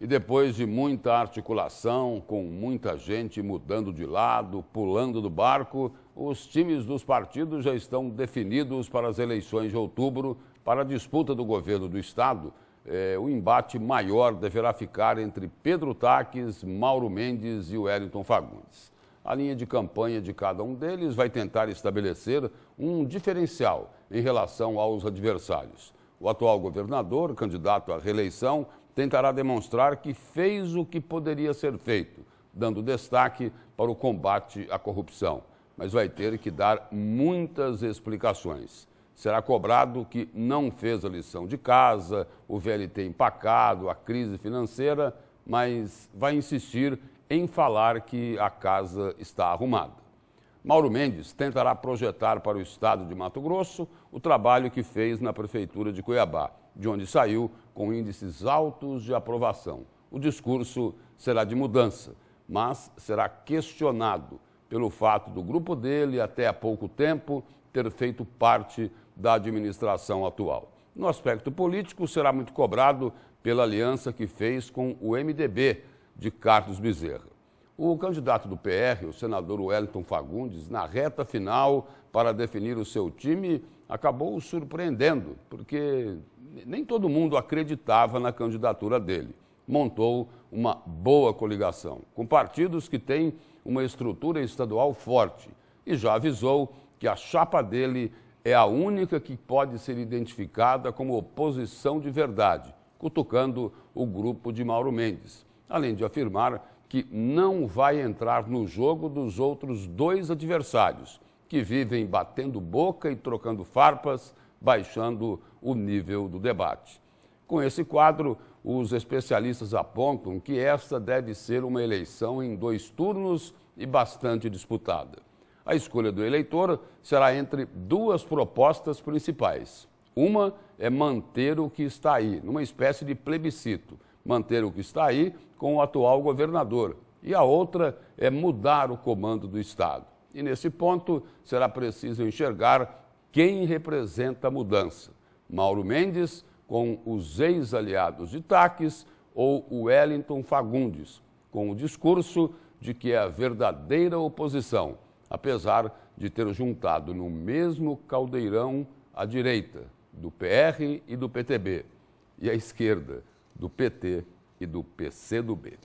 E depois de muita articulação, com muita gente mudando de lado, pulando do barco, os times dos partidos já estão definidos para as eleições de outubro, para a disputa do governo do Estado. É, o embate maior deverá ficar entre Pedro Taques, Mauro Mendes e Wellington Fagundes. A linha de campanha de cada um deles vai tentar estabelecer um diferencial em relação aos adversários. O atual governador, candidato à reeleição, tentará demonstrar que fez o que poderia ser feito, dando destaque para o combate à corrupção. Mas vai ter que dar muitas explicações. Será cobrado que não fez a lição de casa, o VLT empacado, a crise financeira, mas vai insistir em falar que a casa está arrumada. Mauro Mendes tentará projetar para o estado de Mato Grosso o trabalho que fez na prefeitura de Cuiabá, de onde saiu com índices altos de aprovação. O discurso será de mudança, mas será questionado pelo fato do grupo dele, até há pouco tempo, ter feito parte da administração atual. No aspecto político, será muito cobrado pela aliança que fez com o MDB de Carlos Bezerra. O candidato do PR, o senador Wellington Fagundes, na reta final para definir o seu time, acabou surpreendendo, porque nem todo mundo acreditava na candidatura dele. Montou uma boa coligação, com partidos que têm uma estrutura estadual forte, e já avisou que a chapa dele é a única que pode ser identificada como oposição de verdade, cutucando o grupo de Mauro Mendes, além de afirmar que não vai entrar no jogo dos outros dois adversários, que vivem batendo boca e trocando farpas, baixando o nível do debate. Com esse quadro, os especialistas apontam que esta deve ser uma eleição em dois turnos e bastante disputada. A escolha do eleitor será entre duas propostas principais. Uma é manter o que está aí, numa espécie de plebiscito, manter o que está aí com o atual governador, e a outra é mudar o comando do Estado. E nesse ponto será preciso enxergar quem representa a mudança: Mauro Mendes com os ex-aliados de Taques ou Wellington Fagundes, com o discurso de que é a verdadeira oposição, apesar de ter juntado no mesmo caldeirão a direita, do PR e do PTB, e a esquerda, do PT e do PCdoB.